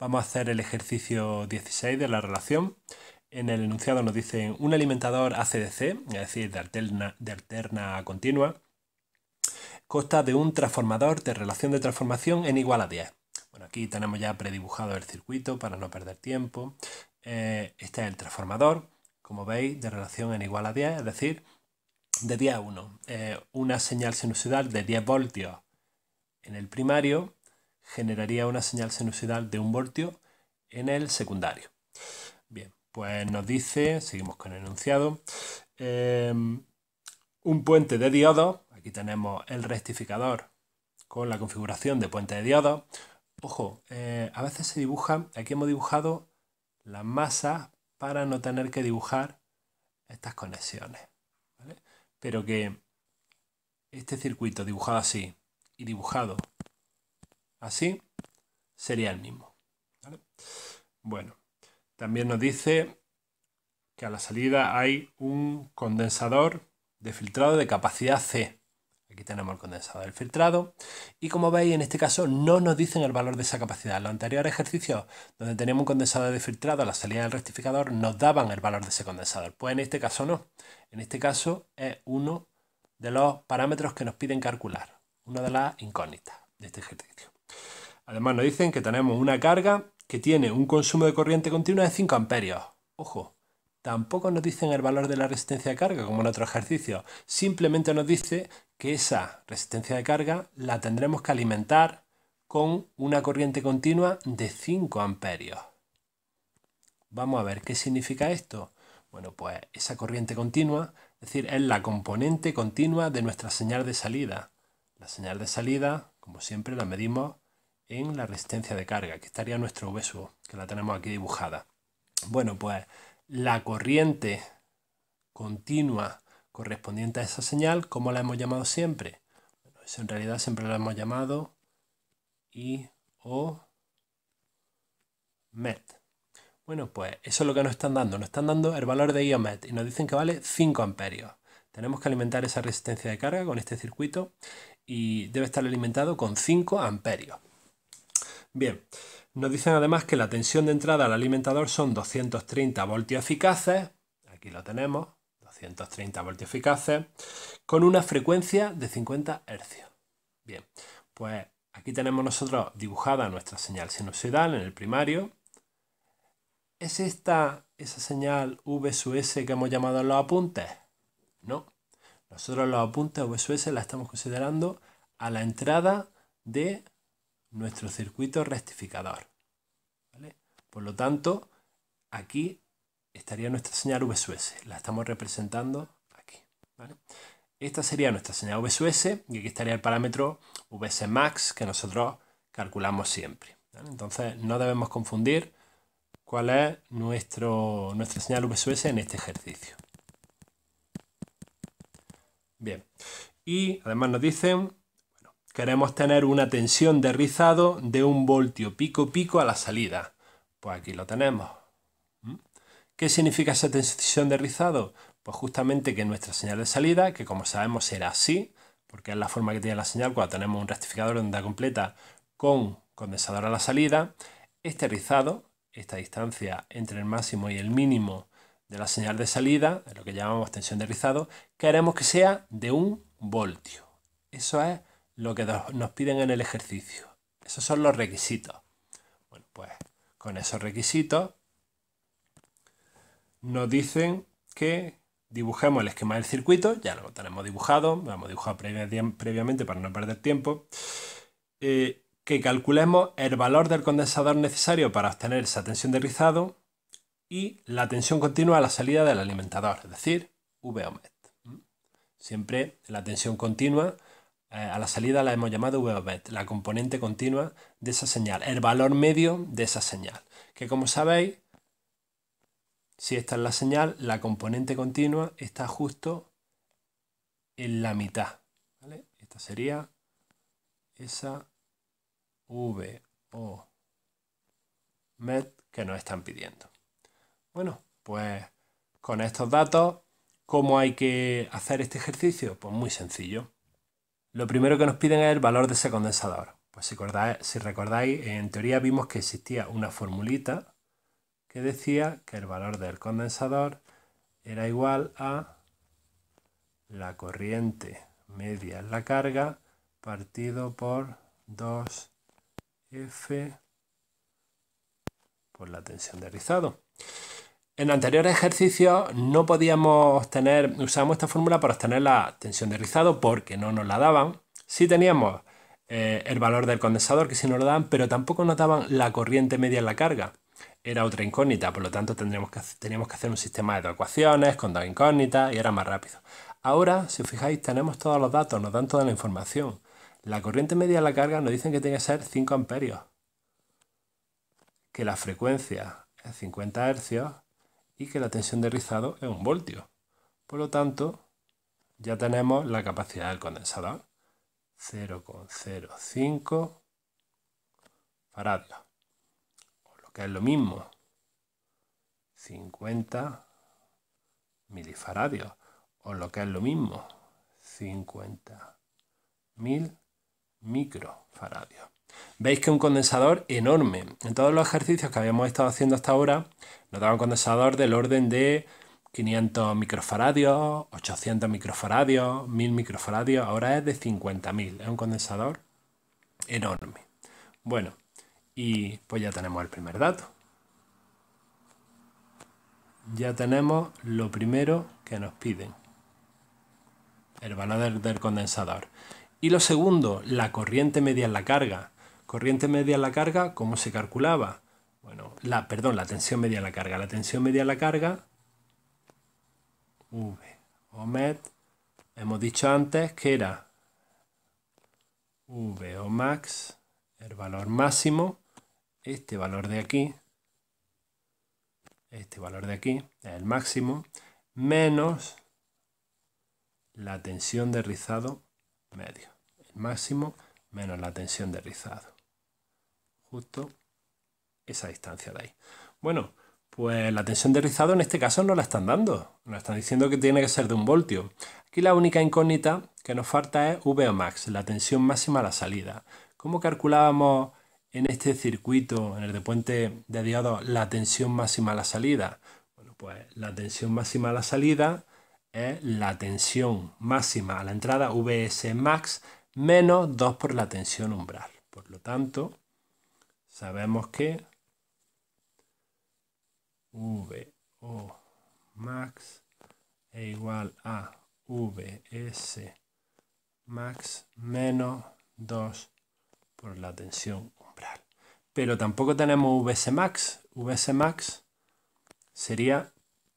Vamos a hacer el ejercicio 16 de la relación. En el enunciado nos dicen un alimentador ACDC, es decir, de alterna, continua, consta de un transformador de relación de transformación en igual a 10. Bueno, aquí tenemos ya predibujado el circuito para no perder tiempo. Eh, este es el transformador, como veis, de relación en igual a 10, es decir, de 10 a 1. Eh, una señal sinusoidal de 10 voltios en el primario generaría una señal sinusoidal de un voltio en el secundario. Bien, pues nos dice, seguimos con el enunciado, em, un puente de diodo. aquí tenemos el rectificador con la configuración de puente de diodo. Ojo, eh, a veces se dibuja, aquí hemos dibujado la masa para no tener que dibujar estas conexiones. ¿vale? Pero que este circuito dibujado así y dibujado así, sería el mismo. Bueno, también nos dice que a la salida hay un condensador de filtrado de capacidad C. Aquí tenemos el condensador del filtrado. Y como veis, en este caso no nos dicen el valor de esa capacidad. En los anteriores ejercicios, donde teníamos un condensador de filtrado a la salida del rectificador, nos daban el valor de ese condensador. Pues en este caso no. En este caso es uno de los parámetros que nos piden calcular. Una de las incógnitas de este ejercicio. Además nos dicen que tenemos una carga que tiene un consumo de corriente continua de 5 amperios. Ojo, tampoco nos dicen el valor de la resistencia de carga como en otro ejercicio. Simplemente nos dice que esa resistencia de carga la tendremos que alimentar con una corriente continua de 5 amperios. Vamos a ver qué significa esto. Bueno, pues esa corriente continua, es decir, es la componente continua de nuestra señal de salida. La señal de salida, como siempre, la medimos en la resistencia de carga, que estaría nuestro beso, que la tenemos aquí dibujada. Bueno, pues la corriente continua correspondiente a esa señal, ¿cómo la hemos llamado siempre? Bueno, eso en realidad siempre la hemos llamado I o MET. Bueno, pues eso es lo que nos están dando. Nos están dando el valor de IOMet, y nos dicen que vale 5 amperios. Tenemos que alimentar esa resistencia de carga con este circuito y debe estar alimentado con 5 amperios. Bien, nos dicen además que la tensión de entrada al alimentador son 230 voltios eficaces, aquí lo tenemos, 230 voltios eficaces, con una frecuencia de 50 Hz. Bien, pues aquí tenemos nosotros dibujada nuestra señal sinusoidal en el primario. ¿Es esta esa señal V que hemos llamado en los apuntes? No. Nosotros los apuntes V la estamos considerando a la entrada de nuestro circuito rectificador. Por lo tanto, aquí estaría nuestra señal VSS, La estamos representando aquí. Esta sería nuestra señal VSS y aquí estaría el parámetro VS max que nosotros calculamos siempre. Entonces, no debemos confundir cuál es nuestro, nuestra señal VSS en este ejercicio. Bien, y además nos dicen Queremos tener una tensión de rizado de un voltio pico pico a la salida. Pues aquí lo tenemos. ¿Mm? ¿Qué significa esa tensión de rizado? Pues justamente que nuestra señal de salida, que como sabemos era así, porque es la forma que tiene la señal cuando tenemos un rectificador de onda completa con condensador a la salida, este rizado, esta distancia entre el máximo y el mínimo de la señal de salida, lo que llamamos tensión de rizado, queremos que sea de un voltio. Eso es lo que nos piden en el ejercicio. Esos son los requisitos. Bueno, pues con esos requisitos nos dicen que dibujemos el esquema del circuito, ya lo tenemos dibujado, lo hemos dibujado previamente para no perder tiempo, eh, que calculemos el valor del condensador necesario para obtener esa tensión de rizado y la tensión continua a la salida del alimentador, es decir, VOMET. Siempre la tensión continua eh, a la salida la hemos llamado VBet, la componente continua de esa señal, el valor medio de esa señal, que como sabéis, si esta es la señal, la componente continua está justo en la mitad. Esta sería esa V o que nos están pidiendo. Bueno, pues con estos datos, ¿cómo hay que hacer este ejercicio? Pues muy sencillo. Lo primero que nos piden es el valor de ese condensador. Pues si recordáis, si recordáis, en teoría vimos que existía una formulita que decía que el valor del condensador era igual a la corriente media en la carga partido por 2F por la tensión de rizado. En anteriores ejercicios no podíamos tener usamos esta fórmula para obtener la tensión de rizado porque no nos la daban. Sí teníamos eh, el valor del condensador que sí nos lo daban, pero tampoco nos daban la corriente media en la carga. Era otra incógnita, por lo tanto que, teníamos que hacer un sistema de ecuaciones con dos incógnitas y era más rápido. Ahora, si os fijáis, tenemos todos los datos, nos dan toda la información. La corriente media en la carga nos dicen que tiene que ser 5 amperios. Que la frecuencia es 50 hercios y que la tensión de rizado es un voltio. Por lo tanto, ya tenemos la capacidad del condensador. 0,05 faradios. O lo que es lo mismo, 50 milifaradios. O lo que es lo mismo, mil microfaradios. Veis que un condensador enorme. En todos los ejercicios que habíamos estado haciendo hasta ahora, nos daba un condensador del orden de 500 microfaradios, 800 microfaradios, 1000 microfaradios, ahora es de 50.000. Es un condensador enorme. Bueno, y pues ya tenemos el primer dato. Ya tenemos lo primero que nos piden. El valor del, del condensador. Y lo segundo, la corriente media en la carga. Corriente media a la carga, ¿cómo se calculaba? Bueno, la, perdón, la tensión media a la carga. La tensión media a la carga, V, OMED, hemos dicho antes que era V o max, el valor máximo, este valor de aquí, este valor de aquí, es el máximo, menos la tensión de rizado medio. El máximo menos la tensión de rizado justo esa distancia de ahí. Bueno, pues la tensión de rizado en este caso no la están dando, nos están diciendo que tiene que ser de un voltio. Aquí la única incógnita que nos falta es max, la tensión máxima a la salida. ¿Cómo calculábamos en este circuito, en el de puente de diodo, la tensión máxima a la salida? Bueno, pues la tensión máxima a la salida es la tensión máxima a la entrada, VS max, menos 2 por la tensión umbral. Por lo tanto, sabemos que VO max es igual a VS max menos 2 por la tensión umbral. Pero tampoco tenemos VS max. VS max sería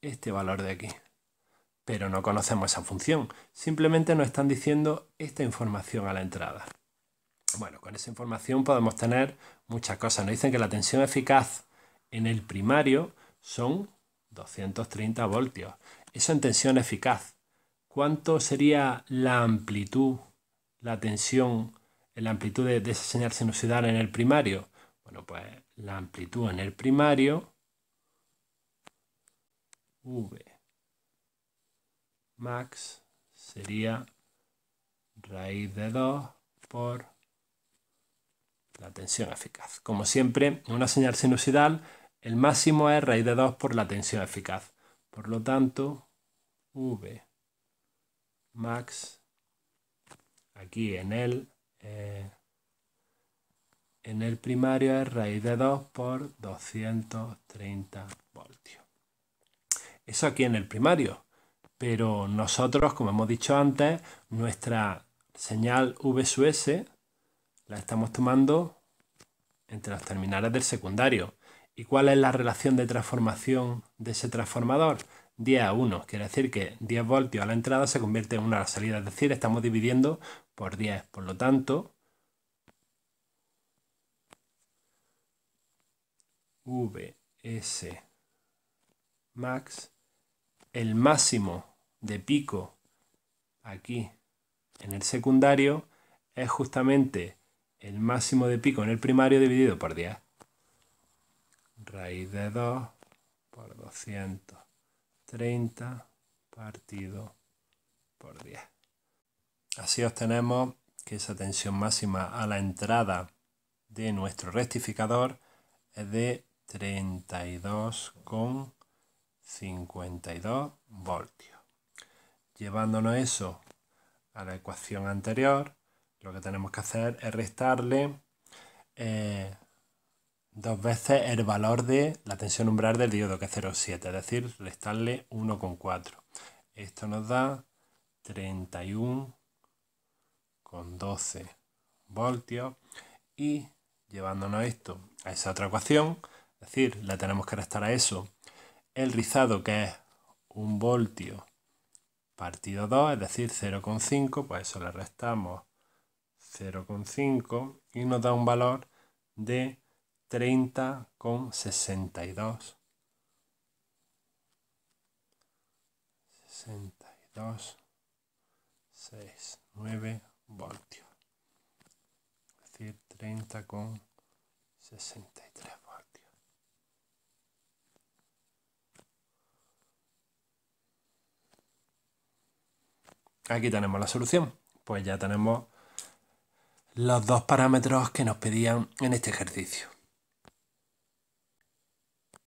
este valor de aquí. Pero no conocemos esa función. Simplemente nos están diciendo esta información a la entrada. Pues bueno, con esa información podemos tener muchas cosas. Nos dicen que la tensión eficaz en el primario son 230 voltios. Eso en tensión eficaz. ¿Cuánto sería la amplitud, la tensión, la amplitud de, esa señal sinusoidal en el primario? Bueno, pues la amplitud en el primario, V max sería raíz de 2 por la tensión eficaz. Como siempre, en una señal sinusoidal, el máximo es raíz de 2 por la tensión eficaz. Por lo tanto, V max aquí en el, eh, en el primario es raíz de 2 por 230 voltios. Eso aquí en el primario. Pero nosotros, como hemos dicho antes, nuestra señal V la estamos tomando entre las terminales del secundario. ¿Y cuál es la relación de transformación de ese transformador? 10 a 1, quiere decir que 10 voltios a la entrada se convierte en 1 a la salida, es decir, estamos dividiendo por 10. Por lo tanto, VS max, el máximo de pico aquí en el secundario es justamente el máximo de pico en el primario dividido por 10. Raíz de 2 por 230 partido por 10. Así obtenemos que esa tensión máxima a la entrada de nuestro rectificador es de 32,52 voltios. Llevándonos eso a la ecuación anterior, lo que tenemos que hacer es restarle eh, dos veces el valor de la tensión umbral del diodo, que es 0,7, es decir, restarle 1,4. Esto nos da 31,12 voltios y llevándonos esto a esa otra ecuación, es decir, le tenemos que restar a eso el rizado que es un voltio partido 2, es decir, 0,5, pues eso le restamos 0,5 y nos da un valor de 30,62. 62, 69 voltios. Es decir, 30,63 voltios. Aquí tenemos la solución. Pues ya tenemos los dos parámetros que nos pedían en este ejercicio.